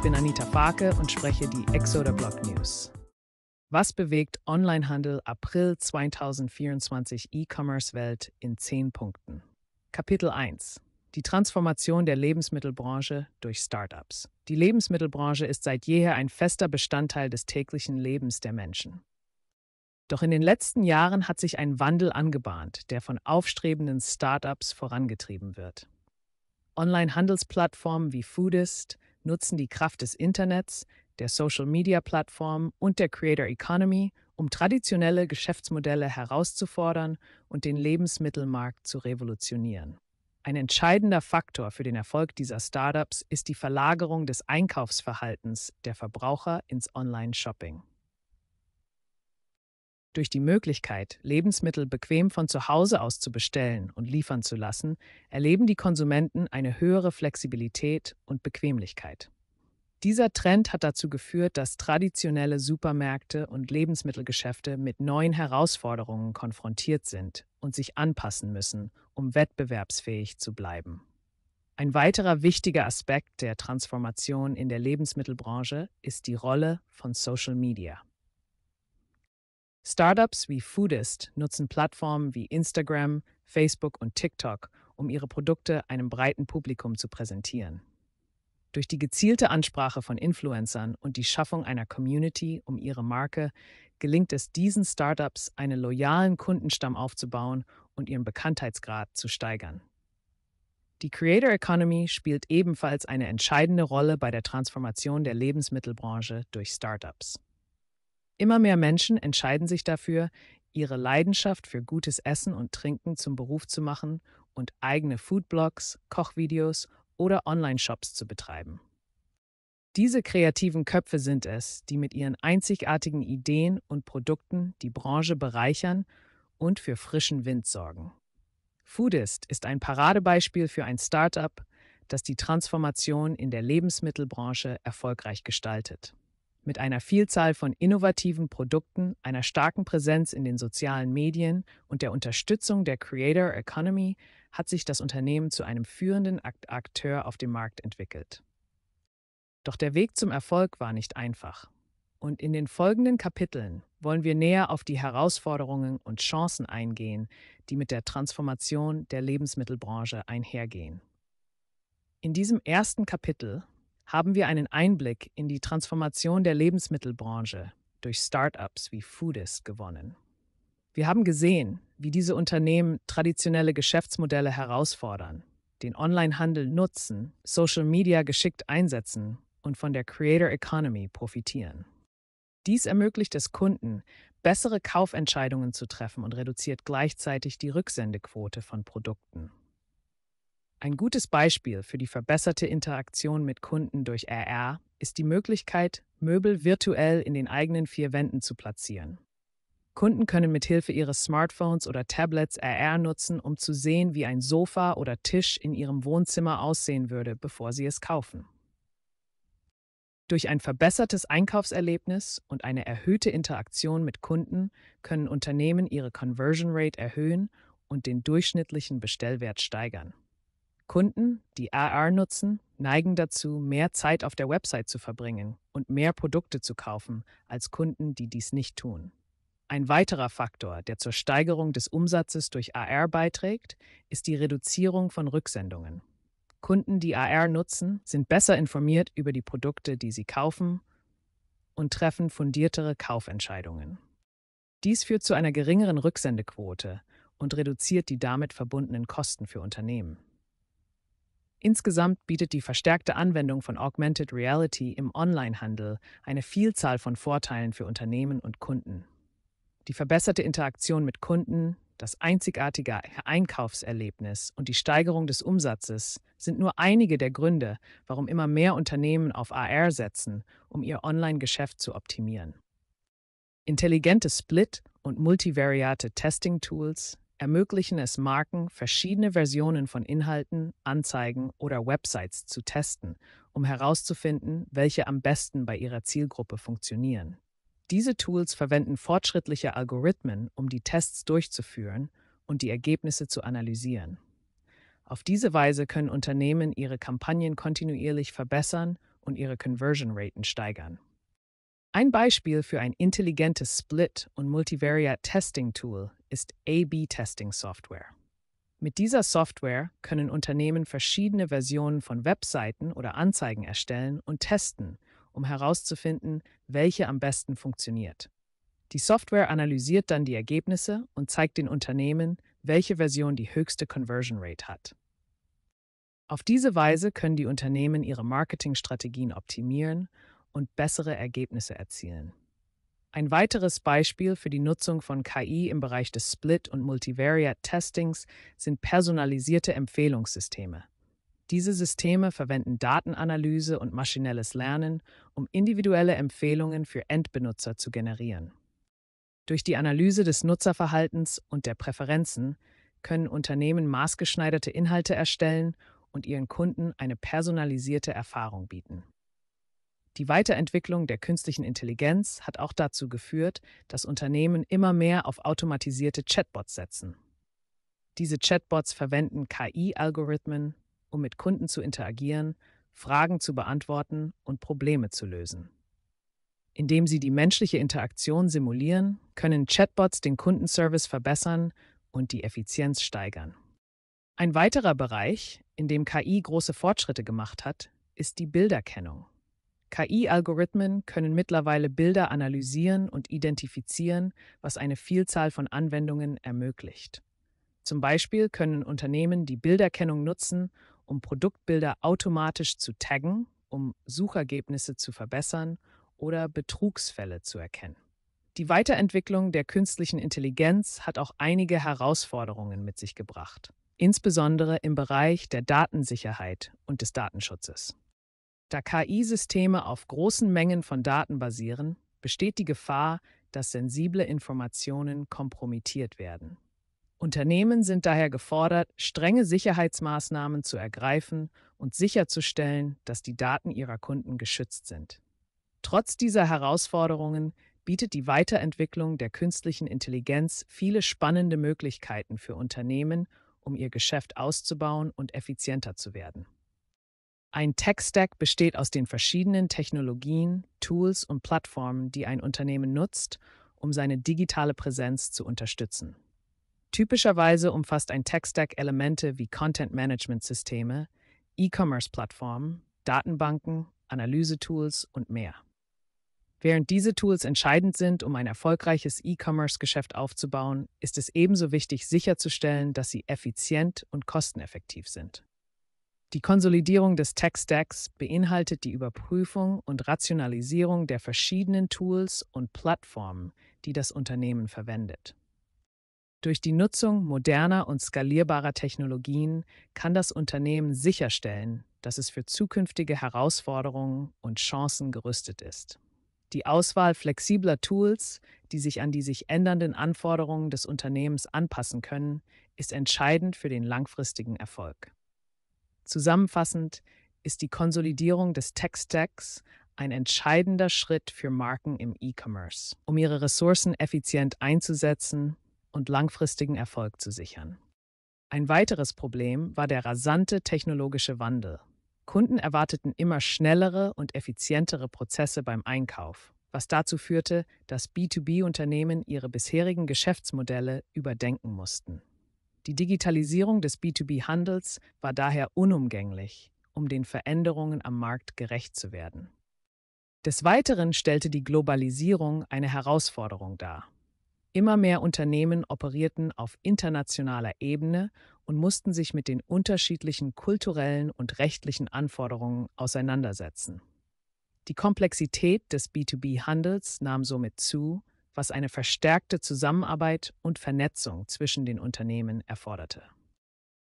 Ich bin Anita Farke und spreche die Exoder Blog News. Was bewegt Onlinehandel April 2024 E-Commerce-Welt in 10 Punkten? Kapitel 1 die Transformation der Lebensmittelbranche durch Startups. Die Lebensmittelbranche ist seit jeher ein fester Bestandteil des täglichen Lebens der Menschen. Doch in den letzten Jahren hat sich ein Wandel angebahnt, der von aufstrebenden Startups vorangetrieben wird. Online-Handelsplattformen wie Foodist, nutzen die Kraft des Internets, der Social-Media-Plattformen und der Creator Economy, um traditionelle Geschäftsmodelle herauszufordern und den Lebensmittelmarkt zu revolutionieren. Ein entscheidender Faktor für den Erfolg dieser Startups ist die Verlagerung des Einkaufsverhaltens der Verbraucher ins Online-Shopping. Durch die Möglichkeit, Lebensmittel bequem von zu Hause aus zu bestellen und liefern zu lassen, erleben die Konsumenten eine höhere Flexibilität und Bequemlichkeit. Dieser Trend hat dazu geführt, dass traditionelle Supermärkte und Lebensmittelgeschäfte mit neuen Herausforderungen konfrontiert sind und sich anpassen müssen, um wettbewerbsfähig zu bleiben. Ein weiterer wichtiger Aspekt der Transformation in der Lebensmittelbranche ist die Rolle von Social Media. Startups wie Foodist nutzen Plattformen wie Instagram, Facebook und TikTok, um ihre Produkte einem breiten Publikum zu präsentieren. Durch die gezielte Ansprache von Influencern und die Schaffung einer Community um ihre Marke gelingt es diesen Startups, einen loyalen Kundenstamm aufzubauen und ihren Bekanntheitsgrad zu steigern. Die Creator Economy spielt ebenfalls eine entscheidende Rolle bei der Transformation der Lebensmittelbranche durch Startups. Immer mehr Menschen entscheiden sich dafür, ihre Leidenschaft für gutes Essen und Trinken zum Beruf zu machen und eigene Foodblogs, Kochvideos oder Online-Shops zu betreiben. Diese kreativen Köpfe sind es, die mit ihren einzigartigen Ideen und Produkten die Branche bereichern und für frischen Wind sorgen. Foodist ist ein Paradebeispiel für ein Startup, das die Transformation in der Lebensmittelbranche erfolgreich gestaltet. Mit einer Vielzahl von innovativen Produkten, einer starken Präsenz in den sozialen Medien und der Unterstützung der Creator Economy hat sich das Unternehmen zu einem führenden Akteur auf dem Markt entwickelt. Doch der Weg zum Erfolg war nicht einfach. Und in den folgenden Kapiteln wollen wir näher auf die Herausforderungen und Chancen eingehen, die mit der Transformation der Lebensmittelbranche einhergehen. In diesem ersten Kapitel haben wir einen Einblick in die Transformation der Lebensmittelbranche durch Startups wie Foodist gewonnen. Wir haben gesehen, wie diese Unternehmen traditionelle Geschäftsmodelle herausfordern, den Onlinehandel nutzen, Social Media geschickt einsetzen und von der Creator Economy profitieren. Dies ermöglicht es Kunden, bessere Kaufentscheidungen zu treffen und reduziert gleichzeitig die Rücksendequote von Produkten. Ein gutes Beispiel für die verbesserte Interaktion mit Kunden durch RR ist die Möglichkeit, Möbel virtuell in den eigenen vier Wänden zu platzieren. Kunden können mithilfe ihres Smartphones oder Tablets RR nutzen, um zu sehen, wie ein Sofa oder Tisch in ihrem Wohnzimmer aussehen würde, bevor sie es kaufen. Durch ein verbessertes Einkaufserlebnis und eine erhöhte Interaktion mit Kunden können Unternehmen ihre Conversion Rate erhöhen und den durchschnittlichen Bestellwert steigern. Kunden, die AR nutzen, neigen dazu, mehr Zeit auf der Website zu verbringen und mehr Produkte zu kaufen als Kunden, die dies nicht tun. Ein weiterer Faktor, der zur Steigerung des Umsatzes durch AR beiträgt, ist die Reduzierung von Rücksendungen. Kunden, die AR nutzen, sind besser informiert über die Produkte, die sie kaufen und treffen fundiertere Kaufentscheidungen. Dies führt zu einer geringeren Rücksendequote und reduziert die damit verbundenen Kosten für Unternehmen. Insgesamt bietet die verstärkte Anwendung von Augmented Reality im Onlinehandel eine Vielzahl von Vorteilen für Unternehmen und Kunden. Die verbesserte Interaktion mit Kunden, das einzigartige Einkaufserlebnis und die Steigerung des Umsatzes sind nur einige der Gründe, warum immer mehr Unternehmen auf AR setzen, um ihr Online-Geschäft zu optimieren. Intelligente Split- und multivariate Testing-Tools ermöglichen es Marken, verschiedene Versionen von Inhalten, Anzeigen oder Websites zu testen, um herauszufinden, welche am besten bei ihrer Zielgruppe funktionieren. Diese Tools verwenden fortschrittliche Algorithmen, um die Tests durchzuführen und die Ergebnisse zu analysieren. Auf diese Weise können Unternehmen ihre Kampagnen kontinuierlich verbessern und ihre Conversion-Raten steigern. Ein Beispiel für ein intelligentes Split- und Multivariate-Testing-Tool ist A-B-Testing-Software. Mit dieser Software können Unternehmen verschiedene Versionen von Webseiten oder Anzeigen erstellen und testen, um herauszufinden, welche am besten funktioniert. Die Software analysiert dann die Ergebnisse und zeigt den Unternehmen, welche Version die höchste Conversion Rate hat. Auf diese Weise können die Unternehmen ihre Marketingstrategien optimieren und bessere Ergebnisse erzielen. Ein weiteres Beispiel für die Nutzung von KI im Bereich des Split- und Multivariate-Testings sind personalisierte Empfehlungssysteme. Diese Systeme verwenden Datenanalyse und maschinelles Lernen, um individuelle Empfehlungen für Endbenutzer zu generieren. Durch die Analyse des Nutzerverhaltens und der Präferenzen können Unternehmen maßgeschneiderte Inhalte erstellen und ihren Kunden eine personalisierte Erfahrung bieten. Die Weiterentwicklung der künstlichen Intelligenz hat auch dazu geführt, dass Unternehmen immer mehr auf automatisierte Chatbots setzen. Diese Chatbots verwenden KI-Algorithmen, um mit Kunden zu interagieren, Fragen zu beantworten und Probleme zu lösen. Indem sie die menschliche Interaktion simulieren, können Chatbots den Kundenservice verbessern und die Effizienz steigern. Ein weiterer Bereich, in dem KI große Fortschritte gemacht hat, ist die Bilderkennung. KI-Algorithmen können mittlerweile Bilder analysieren und identifizieren, was eine Vielzahl von Anwendungen ermöglicht. Zum Beispiel können Unternehmen die Bilderkennung nutzen, um Produktbilder automatisch zu taggen, um Suchergebnisse zu verbessern oder Betrugsfälle zu erkennen. Die Weiterentwicklung der künstlichen Intelligenz hat auch einige Herausforderungen mit sich gebracht, insbesondere im Bereich der Datensicherheit und des Datenschutzes. Da KI-Systeme auf großen Mengen von Daten basieren, besteht die Gefahr, dass sensible Informationen kompromittiert werden. Unternehmen sind daher gefordert, strenge Sicherheitsmaßnahmen zu ergreifen und sicherzustellen, dass die Daten ihrer Kunden geschützt sind. Trotz dieser Herausforderungen bietet die Weiterentwicklung der künstlichen Intelligenz viele spannende Möglichkeiten für Unternehmen, um ihr Geschäft auszubauen und effizienter zu werden. Ein Tech-Stack besteht aus den verschiedenen Technologien, Tools und Plattformen, die ein Unternehmen nutzt, um seine digitale Präsenz zu unterstützen. Typischerweise umfasst ein Tech-Stack Elemente wie Content-Management-Systeme, E-Commerce-Plattformen, Datenbanken, Analyse-Tools und mehr. Während diese Tools entscheidend sind, um ein erfolgreiches E-Commerce-Geschäft aufzubauen, ist es ebenso wichtig sicherzustellen, dass sie effizient und kosteneffektiv sind. Die Konsolidierung des Tech-Stacks beinhaltet die Überprüfung und Rationalisierung der verschiedenen Tools und Plattformen, die das Unternehmen verwendet. Durch die Nutzung moderner und skalierbarer Technologien kann das Unternehmen sicherstellen, dass es für zukünftige Herausforderungen und Chancen gerüstet ist. Die Auswahl flexibler Tools, die sich an die sich ändernden Anforderungen des Unternehmens anpassen können, ist entscheidend für den langfristigen Erfolg. Zusammenfassend ist die Konsolidierung des Tech-Stacks ein entscheidender Schritt für Marken im E-Commerce, um ihre Ressourcen effizient einzusetzen und langfristigen Erfolg zu sichern. Ein weiteres Problem war der rasante technologische Wandel. Kunden erwarteten immer schnellere und effizientere Prozesse beim Einkauf, was dazu führte, dass B2B-Unternehmen ihre bisherigen Geschäftsmodelle überdenken mussten. Die Digitalisierung des B2B-Handels war daher unumgänglich, um den Veränderungen am Markt gerecht zu werden. Des Weiteren stellte die Globalisierung eine Herausforderung dar. Immer mehr Unternehmen operierten auf internationaler Ebene und mussten sich mit den unterschiedlichen kulturellen und rechtlichen Anforderungen auseinandersetzen. Die Komplexität des B2B-Handels nahm somit zu was eine verstärkte Zusammenarbeit und Vernetzung zwischen den Unternehmen erforderte.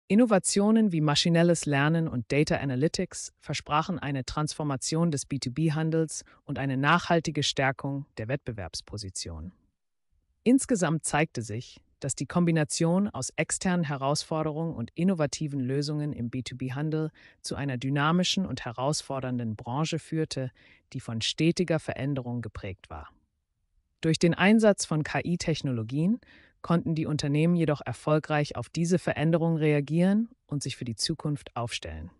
Innovationen wie maschinelles Lernen und Data Analytics versprachen eine Transformation des B2B-Handels und eine nachhaltige Stärkung der Wettbewerbsposition. Insgesamt zeigte sich, dass die Kombination aus externen Herausforderungen und innovativen Lösungen im B2B-Handel zu einer dynamischen und herausfordernden Branche führte, die von stetiger Veränderung geprägt war. Durch den Einsatz von KI-Technologien konnten die Unternehmen jedoch erfolgreich auf diese Veränderung reagieren und sich für die Zukunft aufstellen.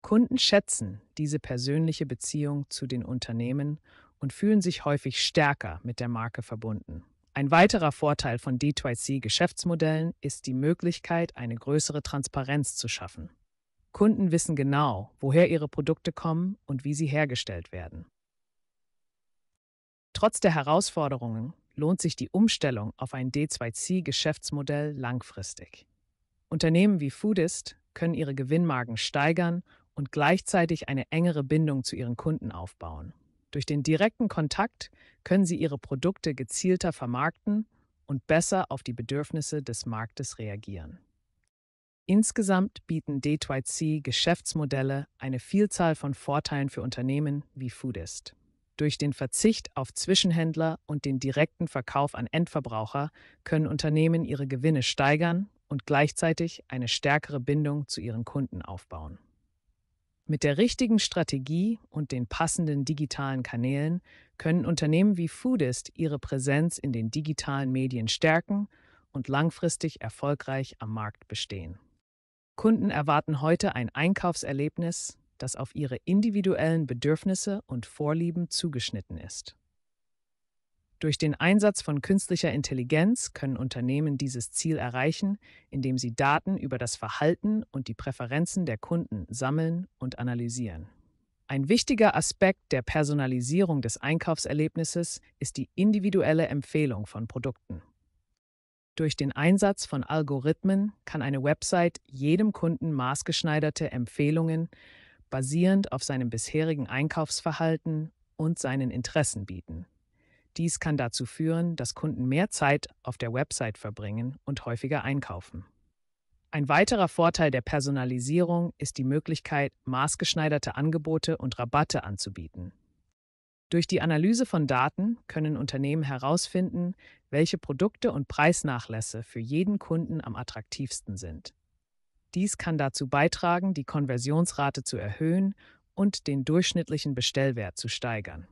Kunden schätzen diese persönliche Beziehung zu den Unternehmen und fühlen sich häufig stärker mit der Marke verbunden. Ein weiterer Vorteil von D2C-Geschäftsmodellen ist die Möglichkeit, eine größere Transparenz zu schaffen. Kunden wissen genau, woher ihre Produkte kommen und wie sie hergestellt werden. Trotz der Herausforderungen lohnt sich die Umstellung auf ein D2C-Geschäftsmodell langfristig. Unternehmen wie Foodist können ihre Gewinnmargen steigern und gleichzeitig eine engere Bindung zu ihren Kunden aufbauen. Durch den direkten Kontakt können sie ihre Produkte gezielter vermarkten und besser auf die Bedürfnisse des Marktes reagieren. Insgesamt bieten D2C-Geschäftsmodelle eine Vielzahl von Vorteilen für Unternehmen wie Foodist. Durch den Verzicht auf Zwischenhändler und den direkten Verkauf an Endverbraucher können Unternehmen ihre Gewinne steigern und gleichzeitig eine stärkere Bindung zu ihren Kunden aufbauen. Mit der richtigen Strategie und den passenden digitalen Kanälen können Unternehmen wie Foodist ihre Präsenz in den digitalen Medien stärken und langfristig erfolgreich am Markt bestehen. Kunden erwarten heute ein Einkaufserlebnis, das auf ihre individuellen Bedürfnisse und Vorlieben zugeschnitten ist. Durch den Einsatz von künstlicher Intelligenz können Unternehmen dieses Ziel erreichen, indem sie Daten über das Verhalten und die Präferenzen der Kunden sammeln und analysieren. Ein wichtiger Aspekt der Personalisierung des Einkaufserlebnisses ist die individuelle Empfehlung von Produkten. Durch den Einsatz von Algorithmen kann eine Website jedem Kunden maßgeschneiderte Empfehlungen basierend auf seinem bisherigen Einkaufsverhalten und seinen Interessen bieten. Dies kann dazu führen, dass Kunden mehr Zeit auf der Website verbringen und häufiger einkaufen. Ein weiterer Vorteil der Personalisierung ist die Möglichkeit, maßgeschneiderte Angebote und Rabatte anzubieten. Durch die Analyse von Daten können Unternehmen herausfinden, welche Produkte und Preisnachlässe für jeden Kunden am attraktivsten sind. Dies kann dazu beitragen, die Konversionsrate zu erhöhen und den durchschnittlichen Bestellwert zu steigern.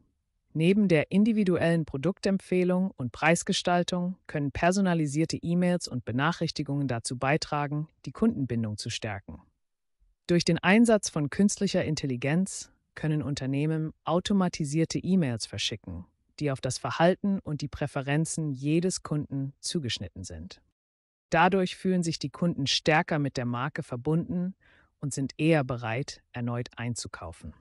Neben der individuellen Produktempfehlung und Preisgestaltung können personalisierte E-Mails und Benachrichtigungen dazu beitragen, die Kundenbindung zu stärken. Durch den Einsatz von künstlicher Intelligenz können Unternehmen automatisierte E-Mails verschicken, die auf das Verhalten und die Präferenzen jedes Kunden zugeschnitten sind. Dadurch fühlen sich die Kunden stärker mit der Marke verbunden und sind eher bereit, erneut einzukaufen.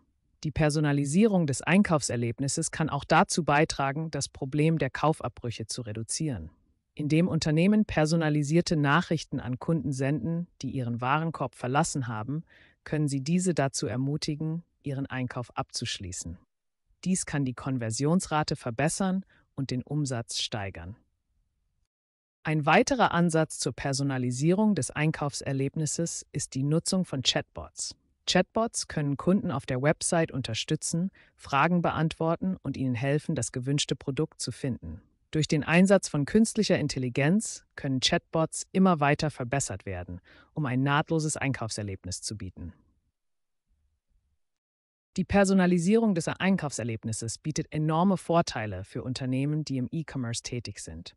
Die Personalisierung des Einkaufserlebnisses kann auch dazu beitragen, das Problem der Kaufabbrüche zu reduzieren. Indem Unternehmen personalisierte Nachrichten an Kunden senden, die ihren Warenkorb verlassen haben, können sie diese dazu ermutigen, ihren Einkauf abzuschließen. Dies kann die Konversionsrate verbessern und den Umsatz steigern. Ein weiterer Ansatz zur Personalisierung des Einkaufserlebnisses ist die Nutzung von Chatbots. Chatbots können Kunden auf der Website unterstützen, Fragen beantworten und ihnen helfen, das gewünschte Produkt zu finden. Durch den Einsatz von künstlicher Intelligenz können Chatbots immer weiter verbessert werden, um ein nahtloses Einkaufserlebnis zu bieten. Die Personalisierung des Einkaufserlebnisses bietet enorme Vorteile für Unternehmen, die im E-Commerce tätig sind.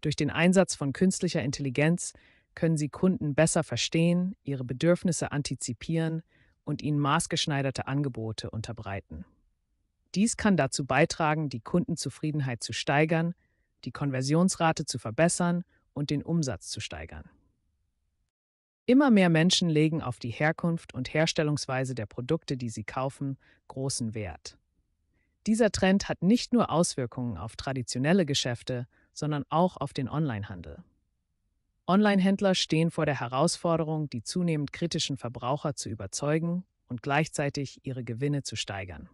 Durch den Einsatz von künstlicher Intelligenz können Sie Kunden besser verstehen, ihre Bedürfnisse antizipieren und ihnen maßgeschneiderte Angebote unterbreiten. Dies kann dazu beitragen, die Kundenzufriedenheit zu steigern, die Konversionsrate zu verbessern und den Umsatz zu steigern. Immer mehr Menschen legen auf die Herkunft und Herstellungsweise der Produkte, die sie kaufen, großen Wert. Dieser Trend hat nicht nur Auswirkungen auf traditionelle Geschäfte, sondern auch auf den Onlinehandel. Onlinehändler stehen vor der Herausforderung, die zunehmend kritischen Verbraucher zu überzeugen und gleichzeitig ihre Gewinne zu steigern.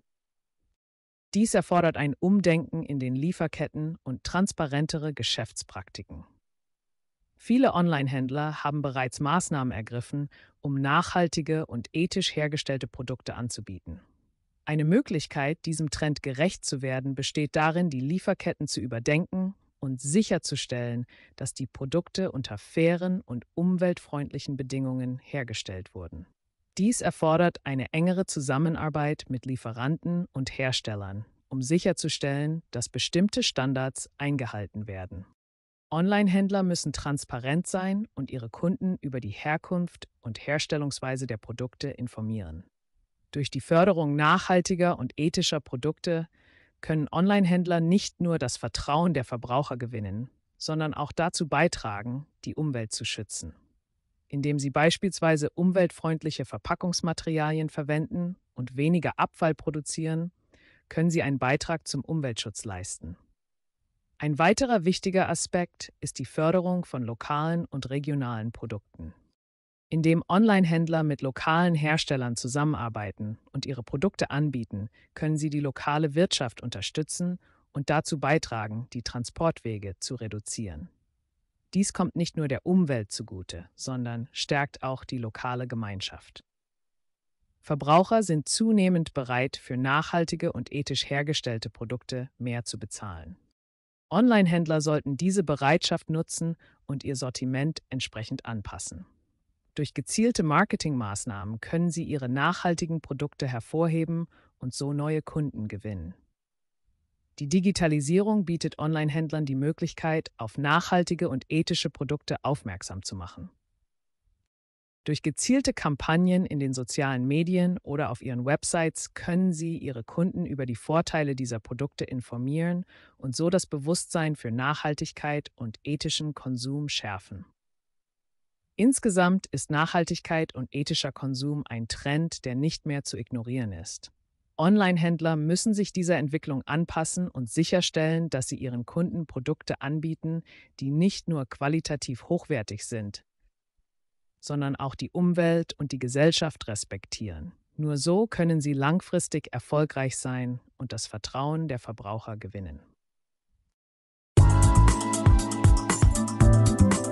Dies erfordert ein Umdenken in den Lieferketten und transparentere Geschäftspraktiken. Viele Onlinehändler haben bereits Maßnahmen ergriffen, um nachhaltige und ethisch hergestellte Produkte anzubieten. Eine Möglichkeit, diesem Trend gerecht zu werden, besteht darin, die Lieferketten zu überdenken und sicherzustellen, dass die Produkte unter fairen und umweltfreundlichen Bedingungen hergestellt wurden. Dies erfordert eine engere Zusammenarbeit mit Lieferanten und Herstellern, um sicherzustellen, dass bestimmte Standards eingehalten werden. Online-Händler müssen transparent sein und ihre Kunden über die Herkunft und Herstellungsweise der Produkte informieren. Durch die Förderung nachhaltiger und ethischer Produkte können Online-Händler nicht nur das Vertrauen der Verbraucher gewinnen, sondern auch dazu beitragen, die Umwelt zu schützen, indem sie beispielsweise umweltfreundliche Verpackungsmaterialien verwenden und weniger Abfall produzieren, können sie einen Beitrag zum Umweltschutz leisten. Ein weiterer wichtiger Aspekt ist die Förderung von lokalen und regionalen Produkten in dem Online-Händler mit lokalen Herstellern zusammenarbeiten und ihre Produkte anbieten, können sie die lokale Wirtschaft unterstützen und dazu beitragen, die Transportwege zu reduzieren. Dies kommt nicht nur der Umwelt zugute, sondern stärkt auch die lokale Gemeinschaft. Verbraucher sind zunehmend bereit, für nachhaltige und ethisch hergestellte Produkte mehr zu bezahlen. Online-Händler sollten diese Bereitschaft nutzen und ihr Sortiment entsprechend anpassen. Durch gezielte Marketingmaßnahmen können sie ihre nachhaltigen Produkte hervorheben und so neue Kunden gewinnen. Die Digitalisierung bietet Online-Händlern die Möglichkeit, auf nachhaltige und ethische Produkte aufmerksam zu machen. Durch gezielte Kampagnen in den sozialen Medien oder auf ihren Websites können sie ihre Kunden über die Vorteile dieser Produkte informieren und so das Bewusstsein für Nachhaltigkeit und ethischen Konsum schärfen. Insgesamt ist Nachhaltigkeit und ethischer Konsum ein Trend, der nicht mehr zu ignorieren ist. Online-Händler müssen sich dieser Entwicklung anpassen und sicherstellen, dass sie ihren Kunden Produkte anbieten, die nicht nur qualitativ hochwertig sind, sondern auch die Umwelt und die Gesellschaft respektieren. Nur so können sie langfristig erfolgreich sein und das Vertrauen der Verbraucher gewinnen.